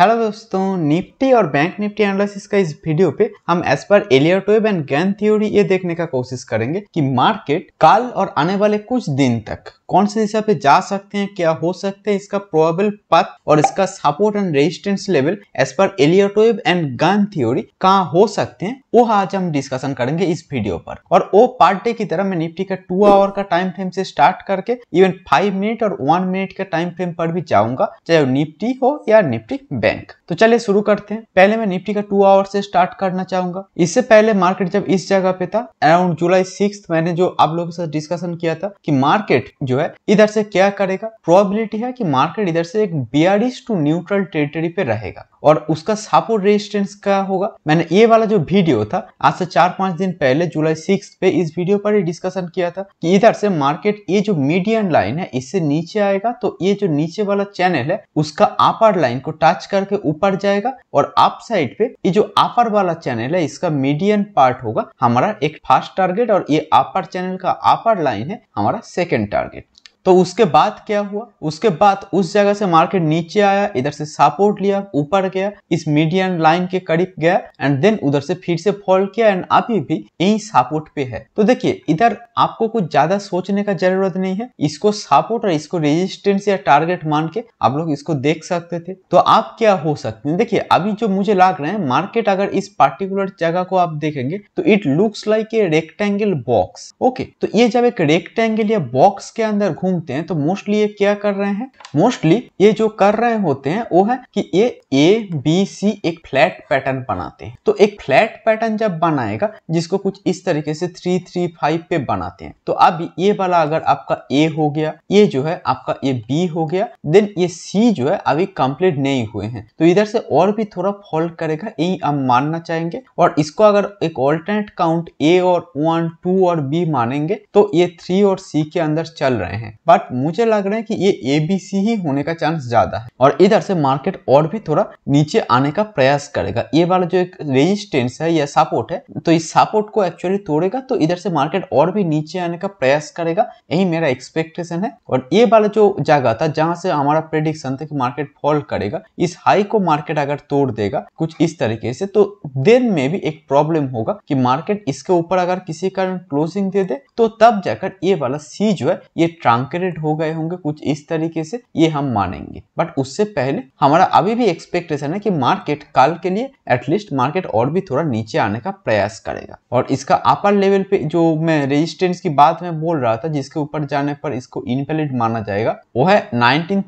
hello दोस्तों Nifty और bank Nifty analysis का इस वीडियो पे हम एस पर एलियट एंड गैन थ्योरी ये देखने का कोशिश करेंगे कि मार्केट कल और आने वाले कुछ दिन तक कौन से दिशा पे जा सकते हैं क्या हो सकते हैं इसका प्रोबेबल पथ और इसका support and resistance level as per Elliott wave and gun theory कहाँ हो सकते हैं वो आज हम डिस्कशन करेंगे इस वीडियो पर और वो पार्ट डे की तरह मैं निफ्टी का टू आवर का टाइम फ्रेम से स्टार्ट करके इवन फाइव मिनट और वन मिनट के टाइम फ्रेम पर भी जाऊंगा चाहे निफ्टी हो या निफ्टी बैंक तो चलिए शुरू करते हैं पहले मैं निफ्टी का टू आवर से स्टार्ट करना चाहूंगा इससे पहले मार्केट जब इस जगह पे था अराउंड जुलाई सिक्स मैंने जो आप लोगों के साथ डिस्कशन किया था कि मार्केट जो जो है इधर से क्या करेगा प्रोबेबिलिटी है कि मार्केट इधर से एक बियारिश टू न्यूट्रल टेरिटरी पे रहेगा और उसका सपोर्ट रेजिस्टेंस क्या होगा मैंने ये वाला जो वीडियो था आज से चार पांच दिन पहले जुलाई सिक्स पे इस वीडियो पर ही डिस्कशन किया था कि इधर से मार्केट ये जो मीडियम लाइन है इससे नीचे आएगा तो ये जो नीचे वाला चैनल है उसका अपर लाइन को टच करके ऊपर जाएगा और अप साइड पे ये जो अपर वाला चैनल है इसका मीडियम पार्ट होगा हमारा एक फर्स्ट टारगेट और ये अपर चैनल का अपर लाइन है हमारा सेकेंड टारगेट तो उसके बाद क्या हुआ उसके बाद उस जगह से मार्केट नीचे आया इधर से सपोर्ट लिया ऊपर गया इस मीडियम लाइन के करीब गया एंड देन उधर से फिर से फॉल किया एंड अभी भी यही सपोर्ट पे है तो देखिए इधर आपको कुछ ज्यादा सोचने का जरूरत नहीं है इसको सपोर्ट और इसको रेजिस्टेंस या टारगेट मान के आप लोग इसको देख सकते थे तो आप क्या हो सकते हैं देखिए अभी जो मुझे लग रहे हैं मार्केट अगर इस पार्टिकुलर जगह को आप देखेंगे तो it looks like a rectangle box okay तो ये जब एक रेक्टेंगल या बॉक्स के अंदर घूम सुनते हैं तो मोस्टली ये क्या कर रहे हैं मोस्टली ये जो कर रहे होते हैं वो है कि ये ए बी सी एक फ्लैट पैटर्न बनाते हैं तो एक फ्लैट पैटर्न जब बनाएगा जिसको कुछ इस तरीके से थ्री थ्री फाइव पे बनाते हैं तो अब ये वाला अगर आपका ए हो गया ये जो है आपका ये बी हो गया देन ये सी जो है अभी कंप्लीट नहीं हुए हैं तो इधर से और भी थोड़ा फॉल्ट करेगा यही हम मानना चाहेंगे और इसको अगर एक ऑल्टरनेट काउंट ए और वन टू और बी मानेंगे तो ये थ्री और सी के अंदर चल रहे हैं बट मुझे लग रहा है कि ये एबीसी ही होने का चांस ज्यादा है और इधर से मार्केट और भी थोड़ा नीचे आने का प्रयास करेगा ये वाला जो एक रेजिस्टेंस है या सपोर्ट है तो इस सपोर्ट को एक्चुअली तोड़ेगा तो इधर से मार्केट और भी नीचे आने का प्रयास करेगा यही मेरा एक्सपेक्टेशन है और ये वाला जो जगह था जहां से हमारा प्रेडिक्शन था कि मार्केट फॉल करेगा इस हाई को मार्केट अगर तोड़ देगा कुछ इस तरीके से तो देन में भी एक प्रॉब्लम होगा कि मार्केट इसके ऊपर अगर किसी कारण क्लोजिंग दे दे तो तब जाकर ये वाला सी जो है ये ट्रांक अपग्रेड हो गए होंगे कुछ इस तरीके से ये हम मानेंगे बट उससे पहले हमारा अभी भी एक्सपेक्टेशन है कि मार्केट कल के लिए एटलीस्ट मार्केट और भी थोड़ा नीचे आने का प्रयास करेगा और इसका अपर लेवल पे जो मैं रेजिस्टेंस की बात में बोल रहा था जिसके ऊपर जाने पर इसको इनवेलिड माना जाएगा वो है नाइनटीन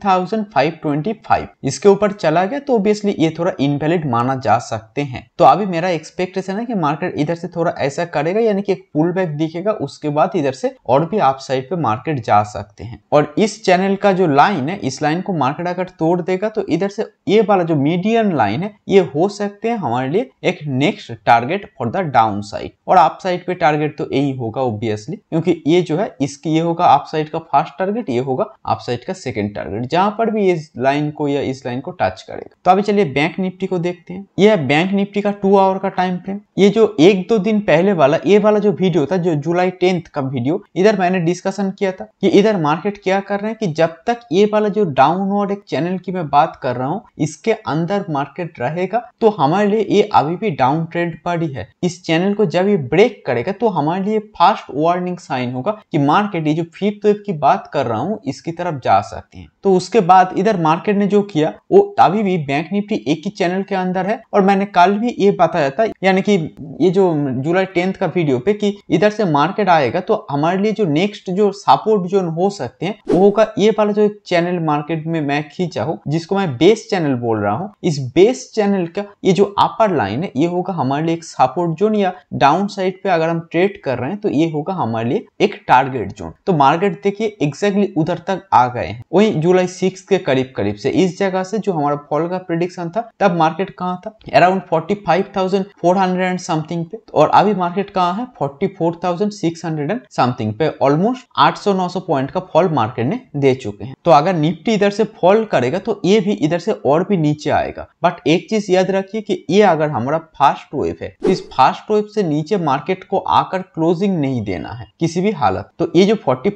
इसके ऊपर चला गया तो ऑब्वियसली ये थोड़ा इनवेलिड माना जा सकते हैं तो अभी मेरा एक्सपेक्टेशन है कि मार्केट इधर से थोड़ा ऐसा करेगा यानी कि एक पुल बैक दिखेगा उसके बाद इधर से और भी आप साइड पे मार्केट जा सकते सकते हैं और इस चैनल का जो लाइन है इस लाइन को मार्केट अगर तोड़ देगा तो इधर से ये वाला जो मीडियम लाइन है ये हो सकते हैं हमारे लिए एक next target for the down side और अप साइड पे टारगेट तो यही होगा ऑब्वियसली क्योंकि ये जो है इसकी ये होगा अप साइड का फर्स्ट टारगेट ये होगा अप साइड का सेकेंड टारगेट जहां पर भी इस लाइन को या इस लाइन को टच करेगा तो अभी चलिए बैंक निफ्टी को देखते हैं यह बैंक निफ्टी का टू आवर का टाइम फ्रेम ये जो एक दो दिन पहले वाला ये वाला जो वीडियो था जो जुलाई टेंथ का वीडियो इधर मैंने डिस्कशन किया था कि इधर मार्केट क्या कर रहे हैं कि जब तक ये वाला जो डाउनवर्ड एक चैनल की मैं बात कर रहा हूँ इसके अंदर मार्केट रहेगा तो हमारे लिए ये अभी भी डाउन ट्रेंड पर ही है इस चैनल को जब ये ब्रेक करेगा तो हमारे लिए फास्ट वार्निंग साइन होगा कि मार्केट ये जो फिफ्थ वेव की बात कर रहा हूँ इसकी तरफ जा सकते हैं तो उसके बाद इधर मार्केट ने जो किया वो अभी भी बैंक निफ्टी एक ही चैनल के अंदर है और मैंने कल भी ये बताया था यानी कि ये जो जुलाई टेंथ का वीडियो पे कि इधर से मार्केट आएगा तो हमारे लिए जो नेक्स्ट जो सपोर्ट जोन हो सकते हैं ओहो का ये वाला जो एक चैनल मार्केट में मैं खींचा हूँ जिसको मैं बेस चैनल बोल रहा हूँ इस बेस चैनल का ये जो अपर लाइन है ये होगा हमारे लिए एक सपोर्ट जोन या डाउन साइड पे अगर हम ट्रेड कर रहे हैं तो ये होगा हमारे लिए एक टारगेट जोन तो मार्केट देखिए एग्जैक्टली उधर तक आ गए हैं वही जुलाई सिक्स के करीब करीब से इस जगह से जो हमारा फॉल का प्रिडिक्शन था तब मार्केट कहाँ था अराउंड फोर्टी एंड समथिंग पे और अभी मार्केट कहाँ है फोर्टी एंड समथिंग पे ऑलमोस्ट आठ सौ पॉइंट का फॉल मार्केट ने दे चुके हैं तो अगर निफ्टी इधर से फॉल करेगा तो ये भी इधर से और भी नीचे आएगा बट एक चीज याद रखिए कि ये अगर हमारा फास्ट वेव है तो इस फास्ट वेव से नीचे मार्केट को आकर क्लोजिंग नहीं देना है किसी भी हालत तो ये जो फोर्टी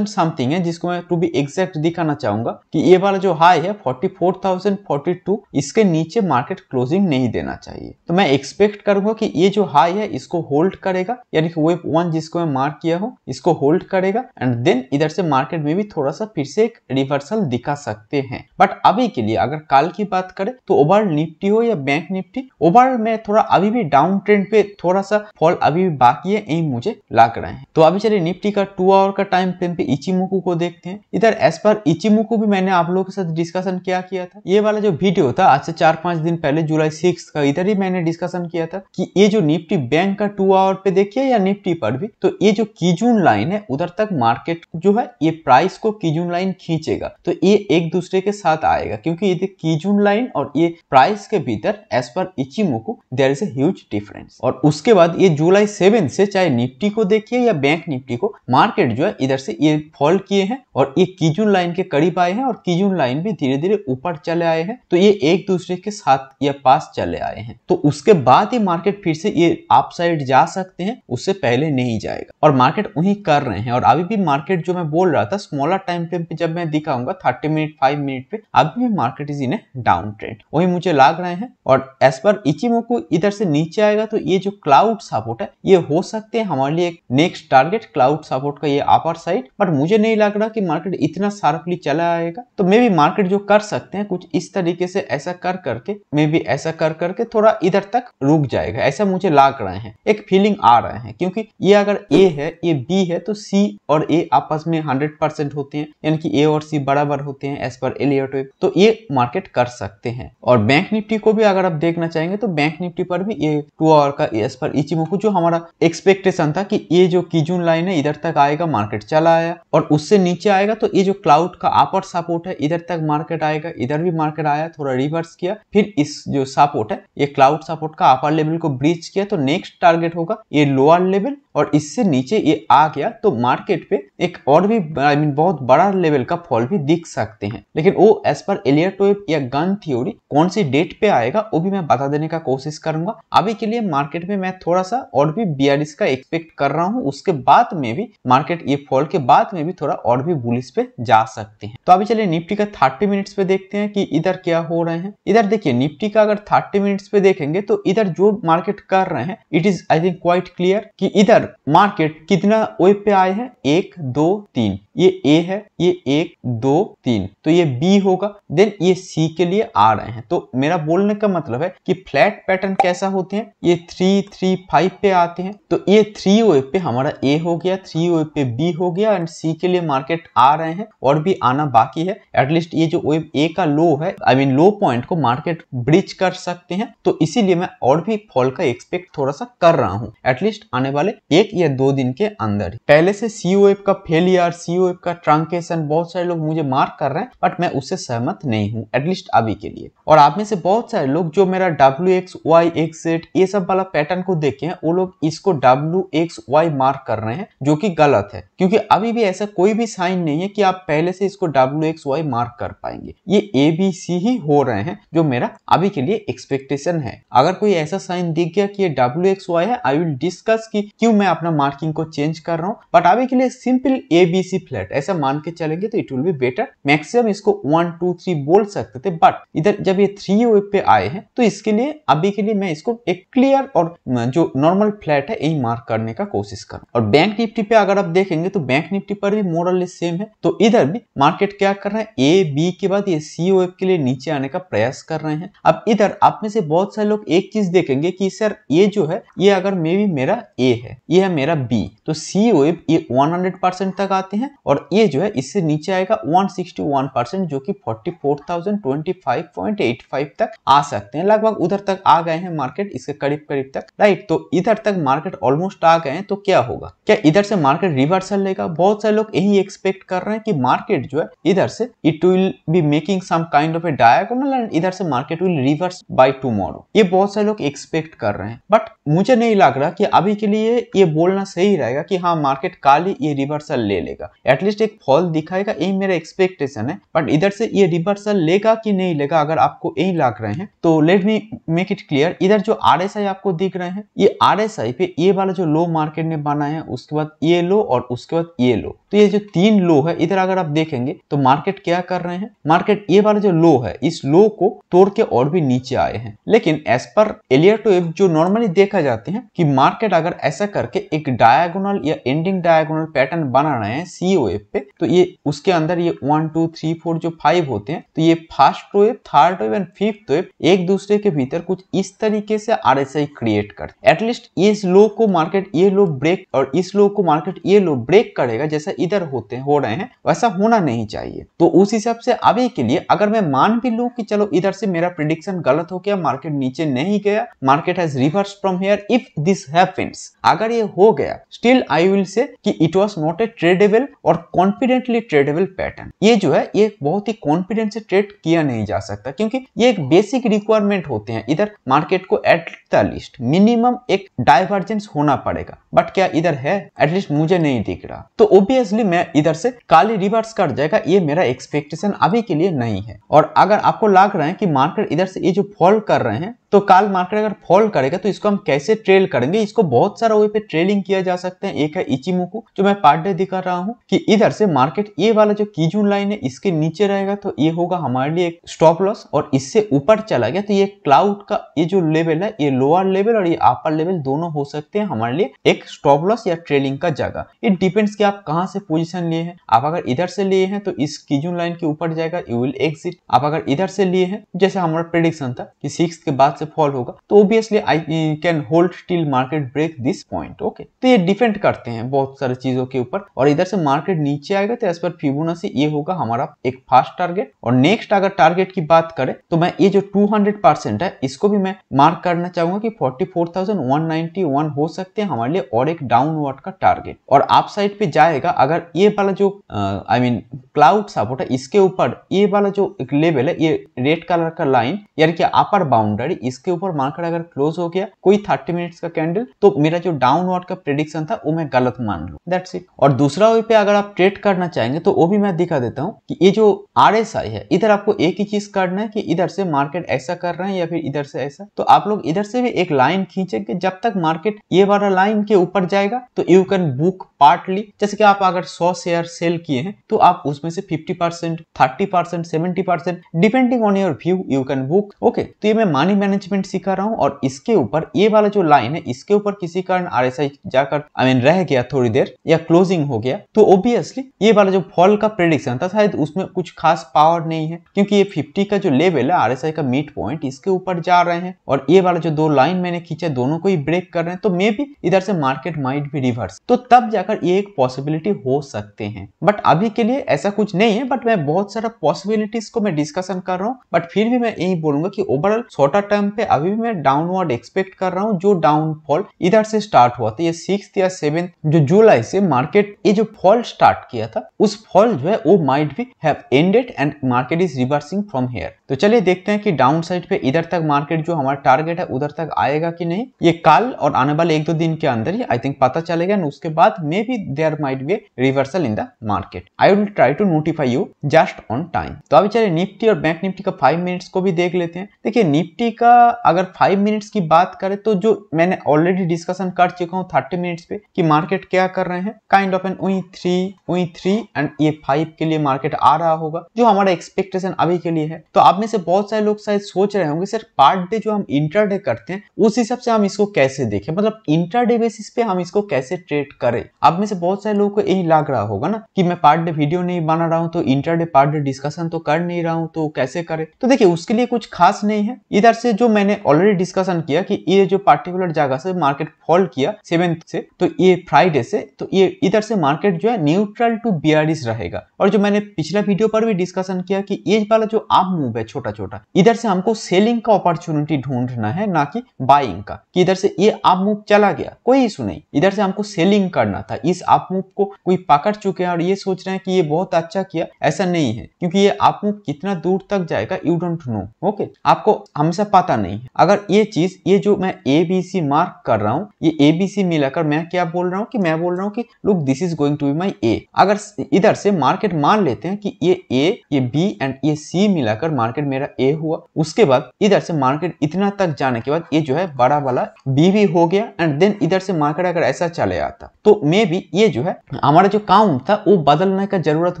समथिंग है जिसको मैं टू बी एग्जैक्ट दिखाना चाहूंगा कि ये वाला जो हाई है फोर्टी इसके नीचे मार्केट क्लोजिंग नहीं देना चाहिए तो मैं एक्सपेक्ट करूंगा कि ये जो हाई है इसको होल्ड करेगा यानी कि वेब वन जिसको मैं मार्क किया हूँ इसको होल्ड करेगा एंड देन इधर शेयर से मार्केट में भी थोड़ा सा फिर से एक रिवर्सल दिखा सकते हैं बट अभी के लिए अगर कल की बात करें तो ओवरऑल निफ्टी हो या बैंक निफ्टी ओवरऑल में थोड़ा अभी भी डाउन ट्रेंड पे थोड़ा सा फॉल अभी भी बाकी है यही मुझे लग रहे हैं तो अभी चलिए निफ्टी का टू आवर का टाइम फ्रेम पे इचिमोकू को देखते हैं इधर एज पर इचिमोकू भी मैंने आप लोगों के साथ डिस्कशन क्या किया था ये वाला जो वीडियो था आज से चार पांच दिन पहले जुलाई सिक्स का इधर ही मैंने डिस्कशन किया था कि ये जो निफ्टी बैंक का टू आवर पे देखिए या निफ्टी पर भी तो ये जो कीजून लाइन है उधर तक मार्केट जो होगा ये प्राइस को कीजून लाइन खींचेगा तो ये एक दूसरे के साथ आएगा क्योंकि ये कीजून लाइन और ये प्राइस के भीतर as per Ichimoku there is huge difference और उसके बाद ये जुलाई सेवन से चाहे निफ्टी को देखिए या बैंक निफ्टी को मार्केट जो है इधर से ये फॉल किए हैं और ये कीजून लाइन के करीब आए हैं और कीजून लाइन भी धीरे धीरे ऊपर चले आए हैं तो ये एक दूसरे के साथ या पास चले आए हैं तो उसके बाद ये मार्केट फिर से ये आप साइड जा सकते हैं उससे पहले नहीं जाएगा और मार्केट वही कर रहे हैं और अभी भी मार्केट जो मैं बोल रहा था स्मॉलर टाइम फ्रेम पे जब मैं दिखाऊंगा थर्टी मिनट फाइव मिनट पे अभी भी market is in down trend वही मुझे लाग रहे हैं और एज पर इचिमो को इधर से नीचे आएगा तो ये जो क्लाउड सपोर्ट है ये हो सकते हैं हमारे लिए नेक्स्ट टारगेट क्लाउड सपोर्ट का ये अपर साइड बट मुझे नहीं लग रहा कि मार्केट इतना शार्पली चला आएगा तो मे बी मार्केट जो कर सकते हैं कुछ इस तरीके से ऐसा कर करके मे बी ऐसा कर करके थोड़ा इधर तक रुक जाएगा ऐसा मुझे लाग रहे हैं एक फीलिंग आ रहे हैं क्योंकि ये अगर ए है ये बी है तो सी और ए आपस में में हंड्रेड परसेंट होते हैं यानी कि ए और सी बराबर होते हैं एज पर एलियट वेव तो ये मार्केट कर सकते हैं और बैंक निफ्टी को भी अगर आप देखना चाहेंगे तो बैंक निफ्टी पर भी ए टू आवर का एज पर इचिमोकू जो हमारा एक्सपेक्टेशन था कि ये जो किजून लाइन है इधर तक आएगा मार्केट चला आया और उससे नीचे आएगा तो ये जो क्लाउड का अपर सपोर्ट है इधर तक मार्केट आएगा इधर भी मार्केट आया थोड़ा रिवर्स किया फिर इस जो सपोर्ट है ये क्लाउड सपोर्ट का अपर लेवल को ब्रीच किया तो नेक्स्ट टारगेट होगा ये लोअर लेवल और इससे नीचे ये आ गया तो मार्केट पे एक और भी आई I मीन mean, बहुत बड़ा लेवल का फॉल भी दिख सकते हैं लेकिन वो एज पर एलियर या गन थ्योरी कौन सी डेट पे आएगा वो भी मैं बता देने का कोशिश करूंगा अभी के लिए मार्केट में मैं थोड़ा सा और भी बियालिस का एक्सपेक्ट कर रहा हूँ उसके बाद में भी मार्केट ये फॉल के बाद में भी थोड़ा और भी बुलिस पे जा सकते हैं तो अभी चलिए निफ्टी का थर्टी मिनट्स पे देखते हैं कि इधर क्या हो रहे हैं इधर देखिए निफ्टी का अगर थर्टी मिनट्स पे देखेंगे तो इधर जो मार्केट कर रहे हैं it is I think quite clear कि इधर मार्केट कितना वेब पे आए हैं एक दो तीन तीन ये ए है ये एक दो तीन तो ये बी होगा देन ये सी के लिए आ रहे हैं तो मेरा बोलने का मतलब है कि फ्लैट पैटर्न कैसा होते हैं ये थ्री थ्री फाइव पे आते हैं तो ये थ्री ओ पे हमारा ए हो गया थ्री ओ पे बी हो गया एंड सी के लिए मार्केट आ रहे हैं और भी आना बाकी है एटलीस्ट ये जो वेब ए का लो है आई मीन लो पॉइंट को मार्केट ब्रिज कर सकते हैं तो इसीलिए मैं और भी फॉल का एक्सपेक्ट थोड़ा सा कर रहा हूँ एटलीस्ट आने वाले एक या दो दिन के अंदर पहले से सी ओ का फेलियर यार सीओ का ट्रांकेशन बहुत सारे लोग मुझे मार्क कर रहे हैं बट मैं उससे सहमत नहीं हूँ एटलीस्ट अभी के लिए और आप में से बहुत सारे लोग जो मेरा W X Y X eight ये सब वाला पैटर्न को देखे हैं वो लोग इसको डब्ल्यू एक्स वाई मार्क कर रहे हैं जो कि गलत है क्योंकि अभी भी ऐसा कोई भी साइन नहीं है कि आप पहले से इसको डब्ल्यू एक्स वाई मार्क कर पाएंगे ये ए बी सी ही हो रहे हैं जो मेरा अभी के लिए एक्सपेक्टेशन है अगर कोई ऐसा साइन दिख गया कि ये डब्ल्यू एक्स वाई है आई विल डिस्कस कि क्यों मैं अपना मार्किंग को चेंज कर रहा हूँ बट अभी के लिए simple A B C flat ऐसा मान के चलेंगे तो it will be better maximum इसको वन टू थ्री बोल सकते थे बट इधर जब ये थ्री वे पे आए हैं तो इसके लिए अभी के लिए मैं इसको एक क्लियर और जो नॉर्मल फ्लैट है यही मार्क करने का कोशिश करूँ और बैंक निफ्टी पे अगर आप देखेंगे तो बैंक निफ्टी पर भी मोरल सेम है तो इधर भी मार्केट क्या कर रहे हैं ए बी के बाद ये सी वेव के लिए नीचे आने का प्रयास कर रहे हैं अब इधर आप में से बहुत सारे लोग एक चीज देखेंगे कि सर ये जो है ये अगर मे भी मेरा ए है ये है मेरा बी तो सी वेव ये 100 परसेंट तक आ आते हैं और ये जो है इससे नीचे आएगा 161 परसेंट जो कि 44,025.85 तक आ सकते हैं लगभग उधर तक आ गए हैं मार्केट इसके करीब करीब तक राइट तो इधर तक मार्केट ऑलमोस्ट आ गए हैं तो क्या होगा क्या इधर से मार्केट रिवर्सल लेगा बहुत सारे लोग यही एक्सपेक्ट कर रहे हैं कि मार्केट जो है इधर से it will be making some kind of a diagonal and इधर से market will reverse by tomorrow ये बहुत सारे लोग एक्सपेक्ट कर रहे हैं बट मुझे नहीं लग रहा कि अभी के लिए ये बोलना सही रहेगा कि हाँ मार्केट कल ही ये रिवर्सल ले लेगा एटलीस्ट एक फॉल दिखाएगा यही मेरा एक्सपेक्टेशन है बट इधर से ये रिवर्सल लेगा कि नहीं लेगा अगर आपको यही लग रहे हैं तो let me make it clear इधर जो आर आपको दिख रहे हैं ये आर पे ये वाला जो लो मार्केट ने बनाया है उसके बाद ये लो और उसके बाद ये लो तो ये जो तीन लो है इधर अगर आप देखेंगे तो मार्केट क्या कर रहे हैं मार्केट ये वाला जो लो है इस लो को तोड़ के और भी नीचे आए हैं लेकिन एज पर एलियर टू एफ जो नॉर्मली देखा जाते हैं कि मार्केट अगर ऐसा करके एक डायगोनल या एंडिंग डायगोनल पैटर्न बना रहे हैं सीओ एफ पे तो ये उसके अंदर ये वन टू थ्री फोर जो फाइव होते हैं तो ये first wave third wave and fifth wave एक दूसरे के भीतर कुछ इस तरीके से आर एस आई क्रिएट करते एटलीस्ट इस लो को मार्केट ये लो ब्रेक और इस लो को मार्केट ये लो ब्रेक करेगा जैसा इधर होते हो रहे हैं वैसा होना नहीं चाहिए तो उस हिसाब से अभी के लिए अगर मैं मान भी लू कि चलो इधर से मेरा प्रिडिक्शन गलत हो गया मार्केट नीचे नहीं गया market has reverse from here if this happens अगर ये हो गया स्टिल आई विल से कि it was not a tradable और कॉन्फिडेंटली ट्रेडेबल पैटर्न ये जो है ये बहुत ही कॉन्फिडेंट से ट्रेड किया नहीं जा सकता क्योंकि ये एक बेसिक रिक्वायरमेंट होते हैं इधर मार्केट को एट द लिस्ट मिनिमम एक डाइवर्जेंस होना पड़ेगा बट क्या इधर है एटलीस्ट मुझे नहीं दिख रहा तो ओब्वियसली मैं इधर से काली रिवर्स कर जाएगा ये मेरा एक्सपेक्टेशन अभी के लिए नहीं है और अगर आपको लग रहा है कि मार्केट इधर से ये जो फॉल कर रहे हैं तो काल मार्केट अगर फॉल करेगा तो इसको हम कैसे ट्रेल करेंगे इसको बहुत सारा वे पे ट्रेलिंग किया जा सकता है एक है इचिमोकू जो मैं पार्ट डे दिखा रहा हूँ कि इधर से मार्केट ये वाला जो कीजून लाइन है इसके नीचे रहेगा तो ये होगा हमारे लिए एक स्टॉप लॉस और इससे ऊपर चला गया तो ये क्लाउड का ये जो लेवल है ये लोअर लेवल और ये अपर लेवल दोनों हो सकते हैं हमारे लिए एक स्टॉप लॉस या ट्रेलिंग का जगह इट डिपेंड्स की आप कहाँ से पोजिशन लिए हैं आप अगर इधर से लिए हैं तो इस कीजून लाइन के ऊपर जाएगा यू विल एग्जिट आप अगर इधर से लिए हैं जैसे हमारा प्रेडिक्शन था कि सिक्स के बाद से फॉल होगा तो obviously I can hold till market break this point okay तो ये डिपेंड करते हैं बहुत सारे चीजों के ऊपर और इधर से मार्केट नीचे आएगा तो एज पर फिबोनाची ये होगा हमारा एक फास्ट टारगेट और नेक्स्ट अगर टारगेट की बात करें तो मैं ये जो 200 परसेंट है इसको भी मैं मार्क करना चाहूंगा कि 44,191 हो सकते हैं हमारे लिए और एक डाउनवर्ड का टारगेट और आप साइड पे जाएगा अगर ये वाला जो आई मीन क्लाउड सपोर्ट है इसके ऊपर ये वाला जो एक लेवल है ये रेड कलर का लाइन यानी कि अपर बाउंड्री इसके ऊपर मार्केट अगर क्लोज हो गया कोई थर्टी मिनट्स का कैंडल तो मेरा जो डाउन का प्रिडिक्शन था वो मैं गलत मान लू दैट्स इट और दूसरा वे पे अगर आप ट्रेड करना चाहेंगे तो वो भी मैं दिखा देता हूँ कि ये जो आर है इधर आपको एक ही चीज करना है कि इधर से मार्केट ऐसा कर रहे हैं या फिर इधर से ऐसा तो आप लोग इधर से भी एक लाइन खींचेंगे जब तक मार्केट ये वाला लाइन के ऊपर जाएगा तो यू कैन बुक पार्टली जैसे कि आप अगर 100 शेयर सेल किए हैं तो आप उसमें से 50 percent thirty percent seventy percent depending on your view you can book okay तो ये मैं मानी मैंने मैनेजमेंट सिखा रहा हूँ और इसके ऊपर ये वाला जो लाइन है इसके ऊपर किसी कारण आर जाकर आई I मीन mean, रह गया थोड़ी देर या क्लोजिंग हो गया तो ऑब्वियसली ये वाला जो फॉल का प्रेडिक्शन था शायद उसमें कुछ खास पावर नहीं है क्योंकि ये फिफ्टी का जो लेवल है आर का मिड पॉइंट इसके ऊपर जा रहे हैं और ये वाला जो दो लाइन मैंने खींचा दोनों को ही ब्रेक कर रहे हैं तो मे भी इधर से मार्केट माइट भी रिवर्स तो तब जाकर ये एक पॉसिबिलिटी हो सकते हैं बट अभी के लिए ऐसा कुछ नहीं है बट मैं बहुत सारा पॉसिबिलिटीज को मैं डिस्कशन कर रहा हूँ बट फिर भी मैं यही बोलूंगा कि ओवरऑल छोटा टर्म पे अभी भी मैं डाउनवर्ड एक्सपेक्ट कर रहा हूँ जो डाउनफॉल इधर से स्टार्ट हुआ था ये सिक्स या सेवन जो जुलाई से मार्केट ये जो फॉल स्टार्ट किया था उस फॉल जो है वो माइट भी have ended and market is reversing from here तो चलिए देखते हैं कि डाउन साइड पे इधर तक मार्केट जो हमारा टारगेट है उधर तक आएगा कि नहीं ये कल और आने वाले एक दो दिन के अंदर ही आई थिंक पता चलेगा एंड उसके बाद may be there might be reversal in the market I will try to notify you just on time तो अभी चलिए निफ्टी और बैंक निफ्टी का फाइव मिनट्स को भी देख लेते हैं देखिए निफ्टी का अगर फाइव मिनट्स की बात करें तो जो मैंने ऑलरेडी डिस्कशन कर चुका हूँ थर्टी मिनट्स पे कि मार्केट क्या कर रहे हैं काइंड ऑफ एन वही थ्री वही थ्री एंड ये फाइव के लिए मार्केट आ रहा होगा जो हमारा एक्सपेक्टेशन अभी के लिए है तो आप में से बहुत सारे लोग शायद सोच रहे होंगे सर पार्ट डे जो हम इंटरडे करते हैं उस हिसाब से हम इसको कैसे देखें मतलब इंटरडे बेसिस पे हम इसको कैसे ट्रेड करें आप में से बहुत सारे लोगों को यही लग रहा होगा ना कि मैं पार्ट डे वीडियो नहीं बना रहा हूँ तो इंटरडे पार्ट डे डिस्कशन तो कर नहीं रहा हूँ तो कैसे करे तो देखिए उसके लिए कुछ खास नहीं है इधर से जो मैंने ऑलरेडी डिस्कशन किया कि ये जो पार्टिकुलर जगह से मार्केट फॉल किया सेवेंथ से तो ये फ्राइडे से तो ये इधर से मार्केट जो है न्यूट्रल टू बियरिस रहेगा और जो मैंने पिछला वीडियो पर भी डिस्कशन किया कि ये वाला जो आप मूव है छोटा छोटा इधर से हमको सेलिंग का अपॉर्चुनिटी ढूंढना है ना कि बाइंग का कि इधर से ये आप मूव चला गया कोई इशू नहीं इधर से हमको सेलिंग करना था इस आप मूव को कोई पकड़ चुके हैं और ये सोच रहे हैं कि ये बहुत अच्छा किया ऐसा नहीं है क्योंकि ये आप मूव कितना दूर तक जाएगा यू डोंट नो ओके आपको हमेशा पता आता नहीं है अगर ये चीज ये जो मैं ए बी सी मार्क कर रहा हूँ ये ए बी सी मिलाकर मैं क्या बोल रहा हूँ कि मैं बोल रहा हूँ कि look this is going to be my a अगर इधर से मार्केट मान लेते हैं कि ये ए ये बी एंड ये सी मिलाकर मार्केट मेरा ए हुआ उसके बाद इधर से मार्केट इतना तक जाने के बाद ये जो है बड़ा वाला बी भी हो गया एंड देन इधर से मार्केट अगर ऐसा चले आता तो मे भी ये जो है हमारा जो काउंट था वो बदलने का जरूरत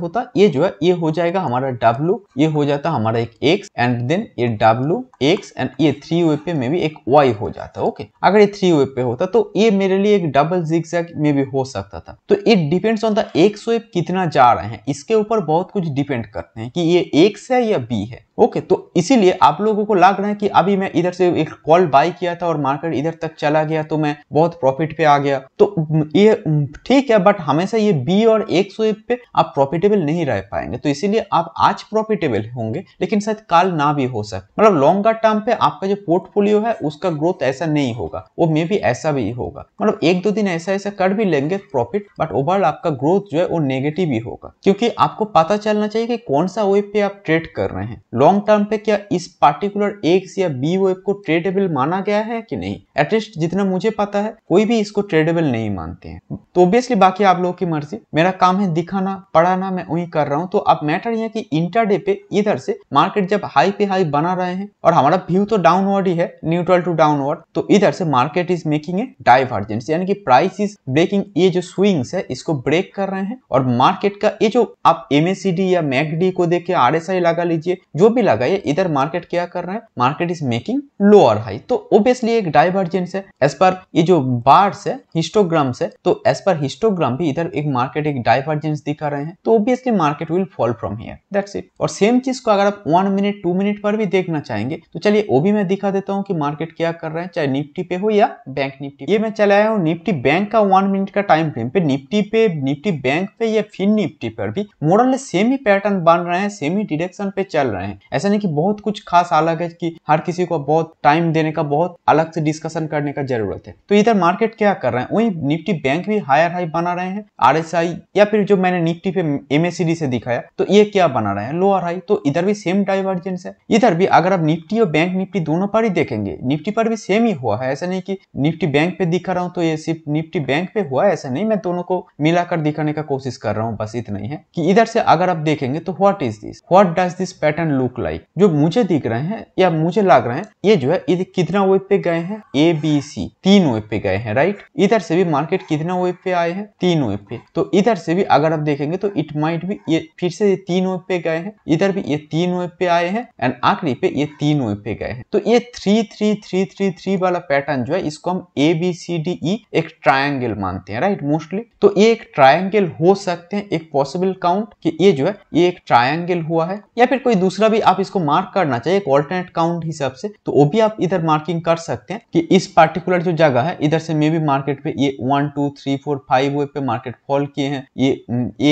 होता ये जो है ये हो जाएगा हमारा डब्लू ये हो जाता हमारा एक एक्स एंड देन ये डब्लू एक्स एंड ये थ्री वे पे में भी एक वाई हो जाता ओके अगर ये थ्री वे पे होता तो ये मेरे लिए एक डबल जिक्सैक में भी हो सकता था तो it depends on the X wave कितना जा रहे हैं इसके ऊपर बहुत कुछ डिपेंड करते हैं कि ये एक्स है या बी है ओके तो इसीलिए आप लोगों को लग रहा है कि अभी मैं इधर से एक कॉल बाई किया था और मार्केट इधर तक चला गया तो मैं बहुत प्रॉफिट पे आ गया तो ये ठीक है बट हमेशा ये बी और एक्स वेब पे आप प्रॉफिटेबल नहीं रह पाएंगे तो इसीलिए आप आज प्रॉफिटेबल होंगे लेकिन शायद कल ना भी हो सके मतलब लॉन्गर टर्म पे आप आपका जो पोर्टफोलियो है उसका ग्रोथ ऐसा नहीं होगा वो मे भी ऐसा भी होगा मतलब एक दो दिन ऐसा ऐसा कट भी लेंगे प्रॉफिट बट ओवरऑल आपका ग्रोथ जो है वो नेगेटिव ही होगा क्योंकि आपको पता चलना चाहिए कि कौन सा वेब पे आप ट्रेड कर रहे हैं लॉन्ग टर्म पे क्या इस पार्टिकुलर एक्स या बी वेब को ट्रेडेबल माना गया है कि नहीं एटलीस्ट जितना मुझे पता है कोई भी इसको ट्रेडेबल नहीं मानते हैं तो ऑब्वियसली बाकी आप लोगों की मर्जी मेरा काम है दिखाना पढ़ाना मैं वही कर रहा हूँ तो अब मैटर यह की इंटरडे पे इधर से मार्केट जब हाई पे हाई बना रहे हैं और हमारा व्यू तो डाउनवर्ड ही है न्यूट्रल टू डाउनवर्ड तो इधर से market is making a divergence यानी कि प्राइस इज ब्रेकिंग ये जो स्विंग्स है इसको ब्रेक कर रहे हैं और मार्केट का ये जो आप एमएसीडी या मैकडी को देख के आरएसआई लगा लीजिए जो भी लगाइए इधर मार्केट क्या कर रहे हैं market is making lower high तो ओब्वियसली एक डाइवर्जेंस है एज पर ये जो बार्स है हिस्टोग्राम्स है तो एज पर हिस्टोग्राम भी इधर एक मार्केट एक डाइवर्जेंस दिखा रहे हैं तो obviously market will fall from here that's it और सेम चीज को अगर आप वन मिनट टू मिनट पर भी देखना चाहेंगे तो चलिए वो भी मैं दिखा देता हूँ कि मार्केट क्या कर रहे हैं चाहे निफ्टी पे हो या बैंक निफ्टी ये मैं आया हूँ निफ्टी बैंक का वन मिनट का टाइम फ्रेम पे निफ्टी पे निफ्टी बैंक पे या फिर निफ्टी पर भी मोरल सेम ही पैटर्न बन रहे हैं सेम ही डिरेक्शन पे चल रहे हैं ऐसा नहीं की बहुत कुछ खास अलग है की हर किसी को बहुत टाइम देने का बहुत अलग से डिस्कशन करने का जरूरत है तो इधर मार्केट क्या कर रहे हैं वही निफ्टी बैंक भी हायर हाई बना रहे हैं आर या फिर जो मैंने निफ्टी पे एमएससीडी से दिखाया तो ये क्या बना रहे हैं लोअर हाई तो इधर भी सेम डाइवर्जेंस है इधर भी अगर आप निफ्टी और बैंक निफ्टी निफ्टी दोनों पर ही देखेंगे निफ्टी पर भी सेम ही हुआ है ऐसा नहीं कि निफ्टी बैंक पे दिखा रहा हूँ तो ये सिर्फ निफ्टी बैंक पे हुआ है ऐसा नहीं मैं दोनों को मिलाकर दिखाने का कोशिश कर रहा हूँ बस इतना ही है कि इधर से अगर आप देखेंगे तो what is this what does this pattern look like जो मुझे दिख रहे हैं या मुझे लग रहे हैं ये जो है इधर कितना वेब पे गए हैं ए बी सी तीन वेब पे गए हैं राइट इधर से भी मार्केट कितना वेब पे आए हैं तीन वेब पे तो इधर से भी अगर आप देखेंगे तो इट माइट भी ये फिर से ये तीन वेब पे गए हैं इधर भी ये तीन वेब पे आए हैं एंड आखिरी पे ये तीन वेब पे गए हैं तो ये three three three three three वाला पैटर्न जो है इसको हम ए बी सी डी ई एक ट्रायंगल मानते हैं राइट मोस्टली तो ये एक ट्रायंगल हो सकते हैं एक पॉसिबल काउंट कि ये जो है ये एक ट्रायंगल हुआ है या फिर कोई दूसरा भी आप इसको मार्क करना चाहिए एक ऑल्टरनेट काउंट हिसाब से तो वो भी आप इधर मार्किंग कर सकते हैं कि इस पार्टिकुलर जो जगह है इधर से मे बी मार्केट पे ये one two three four five way पे मार्केट फॉल किए हैं ये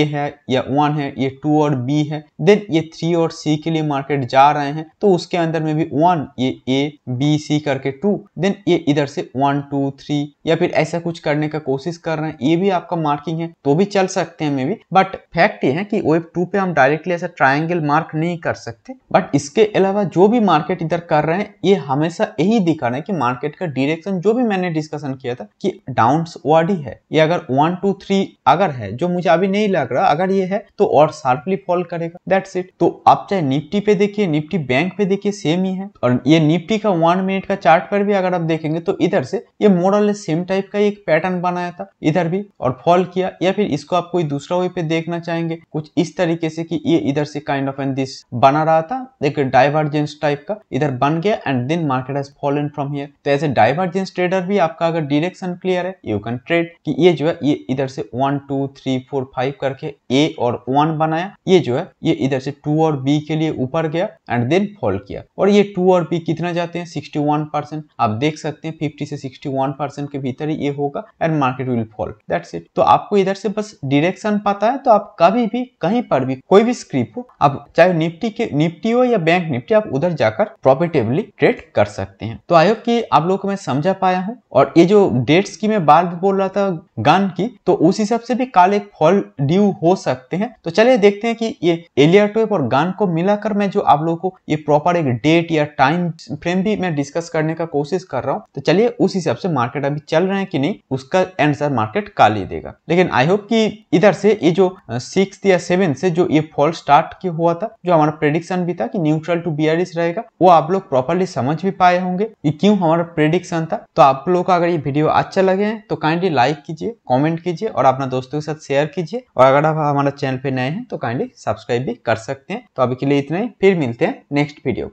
ए है या वन है ये टू और बी है देन ये थ्री और सी के लिए मार्केट जा रहे हैं तो उसके अंदर में भी वन ये ए बी सी करके टू देन ये इधर से वन टू थ्री या फिर ऐसा कुछ करने का कोशिश कर रहे हैं ये भी आपका मार्किंग है तो भी चल सकते हैं मे भी बट फैक्ट ये है कि वेब टू पे हम डायरेक्टली ऐसा ट्राइंगल मार्क नहीं कर सकते बट इसके अलावा जो भी मार्केट इधर कर रहे हैं ये हमेशा यही दिखा रहे हैं कि मार्केट का डिरेक्शन जो भी मैंने डिस्कशन किया था कि डाउन वर्ड ही है ये अगर वन टू थ्री अगर है जो मुझे अभी नहीं लग रहा अगर ये है तो और शार्पली फॉल करेगा दैट्स इट तो आप चाहे निफ्टी पे देखिए निफ्टी बैंक पे देखिए सेम ही है और ये निफ्टी का वन मिनट का चार्ट पर भी अगर आप देखेंगे तो इधर से ये मॉडल सेम टाइप का एक पैटर्न बनाया था इधर भी और फॉल किया या फिर इसको आप कोई दूसरा वे पे देखना चाहेंगे कुछ इस तरीके से कि ये इधर से काइंड ऑफ एंड दिस बना रहा था एक डाइवर्जेंस टाइप का इधर बन गया and then market has fallen from here तो ऐसे डाइवर्जेंस ट्रेडर भी आपका अगर डायरेक्शन क्लियर है यू कैन ट्रेड कि ये जो है ये इधर से one two three four five करके ए और वन बनाया ये जो है ये इधर से टू और बी के लिए ऊपर गया एंड देन फॉल किया और ये टू और बी भी कितना जाते हैं सिक्सटी वन परसेंट आप देख सकते हैं फिफ्टी से सिक्सटी वन परसेंट के भीतर ही ये होगा and market will fall that's it तो आपको इधर से बस डिरेक्शन पता है तो आप कभी भी कहीं पर भी कोई भी स्क्रिप्ट हो आप चाहे निफ्टी के निफ्टी हो या बैंक निफ्टी आप उधर जाकर प्रॉफिटेबली ट्रेड कर सकते हैं तो आयोग की आप लोग को मैं समझा पाया हूँ और ये जो डेट्स की मैं बार बोल रहा था गन की तो उस हिसाब से भी काल एक फॉल ड्यू हो सकते हैं तो चलिए देखते हैं कि ये एलियर टोप और गन को मिलाकर मैं जो आप लोगों को ये प्रॉपर एक डेट या टाइम फ्रेम भी मैं डिस्कस करने का कोशिश कर रहा हूँ तो चलिए उस हिसाब से मार्केट अभी चल रहे हैं कि नहीं उसका आंसर मार्केट काल ही देगा लेकिन आई होप कि इधर से ये जो सिक्स या सेवन से जो ये फॉल स्टार्ट की हुआ था जो हमारा प्रेडिक्शन भी था कि न्यूट्रल टू बी रहेगा वो आप लोग प्रॉपरली समझ भी पाए होंगे ये क्यों हमारा प्रेडिक्शन था तो आप लोग का अगर ये वीडियो अच्छा लगे हैं तो काइंडली लाइक कीजिए कॉमेंट कीजिए और अपना दोस्तों के साथ शेयर कीजिए और अगर आप हमारा चैनल पे नए हैं तो काइंडली सब्सक्राइब भी कर सकते हैं तो अभी के लिए इतना ही फिर मिलते हैं नेक्स्ट वीडियो